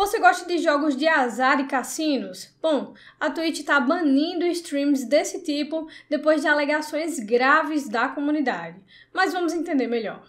Você gosta de jogos de azar e cassinos? Bom, a Twitch está banindo streams desse tipo depois de alegações graves da comunidade. Mas vamos entender melhor.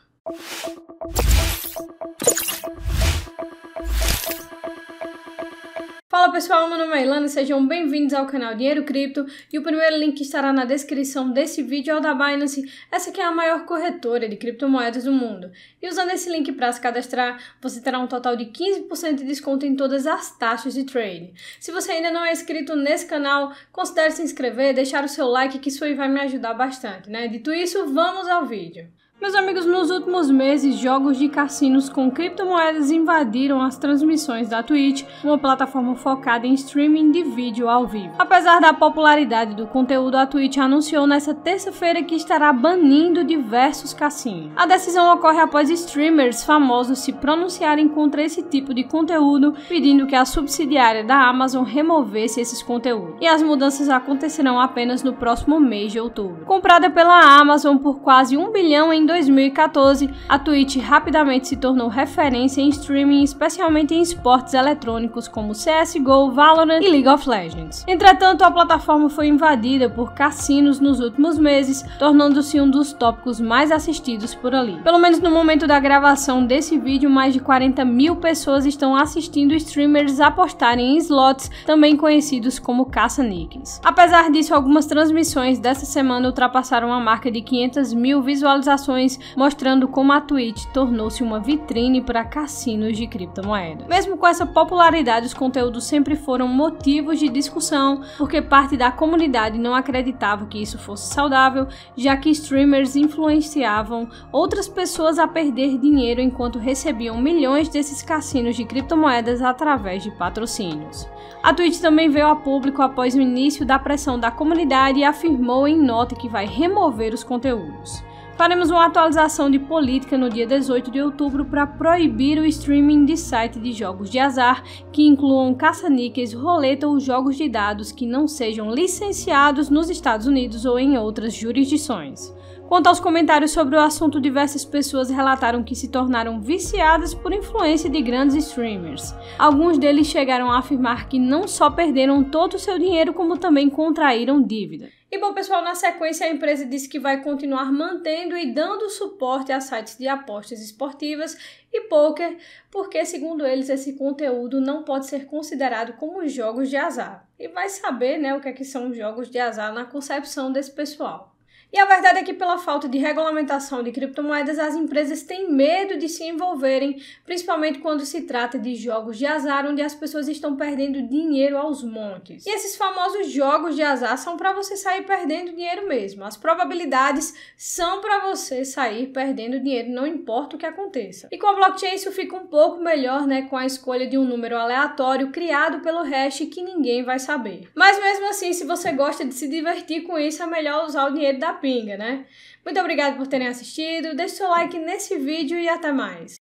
Fala pessoal, meu nome é Ilana, sejam bem-vindos ao canal Dinheiro Cripto e o primeiro link estará na descrição desse vídeo é o da Binance, essa que é a maior corretora de criptomoedas do mundo. E usando esse link para se cadastrar, você terá um total de 15% de desconto em todas as taxas de trade. Se você ainda não é inscrito nesse canal, considere se inscrever, deixar o seu like que isso aí vai me ajudar bastante, né? Dito isso, vamos ao vídeo. Meus amigos, nos últimos meses, jogos de cassinos com criptomoedas invadiram as transmissões da Twitch, uma plataforma focada em streaming de vídeo ao vivo. Apesar da popularidade do conteúdo, a Twitch anunciou nesta terça-feira que estará banindo diversos cassinos. A decisão ocorre após streamers famosos se pronunciarem contra esse tipo de conteúdo, pedindo que a subsidiária da Amazon removesse esses conteúdos. E as mudanças acontecerão apenas no próximo mês de outubro. Comprada pela Amazon por quase um bilhão em 2014, a Twitch rapidamente se tornou referência em streaming, especialmente em esportes eletrônicos como CSGO, Valorant e League of Legends. Entretanto, a plataforma foi invadida por cassinos nos últimos meses, tornando-se um dos tópicos mais assistidos por ali. Pelo menos no momento da gravação desse vídeo, mais de 40 mil pessoas estão assistindo streamers apostarem em slots, também conhecidos como caça-níqueis. Apesar disso, algumas transmissões dessa semana ultrapassaram a marca de 500 mil visualizações mostrando como a Twitch tornou-se uma vitrine para cassinos de criptomoedas. Mesmo com essa popularidade, os conteúdos sempre foram motivos de discussão, porque parte da comunidade não acreditava que isso fosse saudável, já que streamers influenciavam outras pessoas a perder dinheiro enquanto recebiam milhões desses cassinos de criptomoedas através de patrocínios. A Twitch também veio a público após o início da pressão da comunidade e afirmou em nota que vai remover os conteúdos. Faremos uma atualização de política no dia 18 de outubro para proibir o streaming de site de jogos de azar que incluam caça-níqueis, roleta ou jogos de dados que não sejam licenciados nos Estados Unidos ou em outras jurisdições. Quanto aos comentários sobre o assunto, diversas pessoas relataram que se tornaram viciadas por influência de grandes streamers. Alguns deles chegaram a afirmar que não só perderam todo o seu dinheiro, como também contraíram dívida. E bom, pessoal, na sequência a empresa disse que vai continuar mantendo e dando suporte a sites de apostas esportivas e poker, porque segundo eles esse conteúdo não pode ser considerado como jogos de azar. E vai saber, né, o que é que são jogos de azar na concepção desse pessoal. E a verdade é que, pela falta de regulamentação de criptomoedas, as empresas têm medo de se envolverem, principalmente quando se trata de jogos de azar onde as pessoas estão perdendo dinheiro aos montes. E esses famosos jogos de azar são para você sair perdendo dinheiro mesmo. As probabilidades são para você sair perdendo dinheiro, não importa o que aconteça. E com a blockchain isso fica um pouco melhor, né, com a escolha de um número aleatório criado pelo hash que ninguém vai saber. Mas mesmo assim, se você gosta de se divertir com isso, é melhor usar o dinheiro da pinga, né? Muito obrigada por terem assistido, deixe seu like nesse vídeo e até mais!